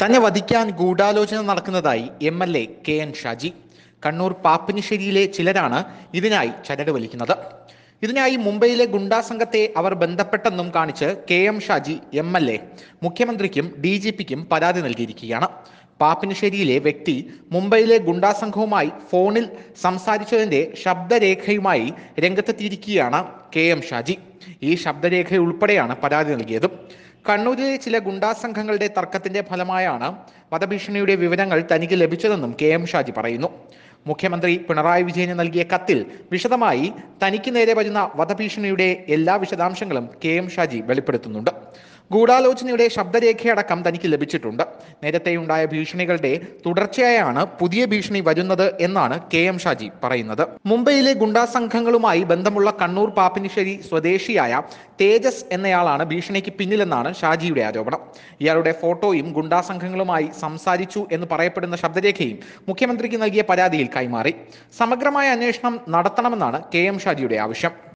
തന്നെ വധിക്കാൻ ഗൂഢാലോചന നടക്കുന്നതായി M L A K N Shaji Kannur പാപ്പിനിശ്ശേരിയിലെ ചിലരാണ് ഇതിനായി ചരട് വലിക്കുന്നത് ഇതിനായി മുംബൈയിലെ ഗുണ്ടാ സംഘത്തെ അവർ ബന്ധപ്പെട്ടെന്നും കാണിച്ച് K M Shaji M L A മുഖ്യമന്ത്രിക്കും ഡി ജി പിക്കും പരാതി നൽകിയിരിക്കുകയാണ് പാപ്പിനിശ്ശേരിയിലെ വ്യക്തി മുംബൈയിലെ ഗുണ്ടാ സംഘവുമായി ഫോണിൽ സംസാരിച്ചതിന്റെ ശബ്ദരേഖയുമായി രംഗത്തെത്തിയിരിക്കുകയാണ് കെ എം ഷാജി ഈ ശബ്ദരേഖയുൾപ്പെടെയാണ് പരാതി നൽകിയത് കണ്ണൂരിലെ ചില ഗുണ്ടാ സംഘങ്ങളുടെ തർക്കത്തിന്റെ ഫലമായാണ് വധഭീഷണിയുടെ വിവരങ്ങൾ തനിക്ക് ലഭിച്ചതെന്നും കെ എം ഷാജി പറയുന്നു മുഖ്യമന്ത്രി പിണറായി വിജയന് നൽകിയ കത്തിൽ വിശദമായി തനിക്ക് നേരെ വരുന്ന വധഭീഷണിയുടെ എല്ലാ വിശദാംശങ്ങളും കെ എം ഷാജി വെളിപ്പെടുത്തുന്നുണ്ട് ഗൂഢാലോചനയുടെ ശബ്ദരേഖയടക്കം തനിക്ക് ലഭിച്ചിട്ടുണ്ട് നേരത്തെ ഉണ്ടായ ഭീഷണികളുടെ തുടർച്ചയായാണ് പുതിയ ഭീഷണി വരുന്നത് എന്നാണ് കെ എം ഷാജി പറയുന്നത് മുംബൈയിലെ ഗുണ്ടാ സംഘങ്ങളുമായി ബന്ധമുള്ള കണ്ണൂർ പാപ്പിനിശ്ശേരി സ്വദേശിയായ തേജസ് എന്നയാളാണ് ഭീഷണിക്ക് പിന്നിലെന്നാണ് ഷാജിയുടെ ആരോപണം ഇയാളുടെ ഫോട്ടോയും ഗുണ്ടാ സംഘങ്ങളുമായി സംസാരിച്ചു എന്ന് പറയപ്പെടുന്ന ശബ്ദരേഖയും മുഖ്യമന്ത്രിക്ക് നൽകിയ പരാതിയിൽ കൈമാറി സമഗ്രമായ അന്വേഷണം നടത്തണമെന്നാണ് കെ എം ഷാജിയുടെ ആവശ്യം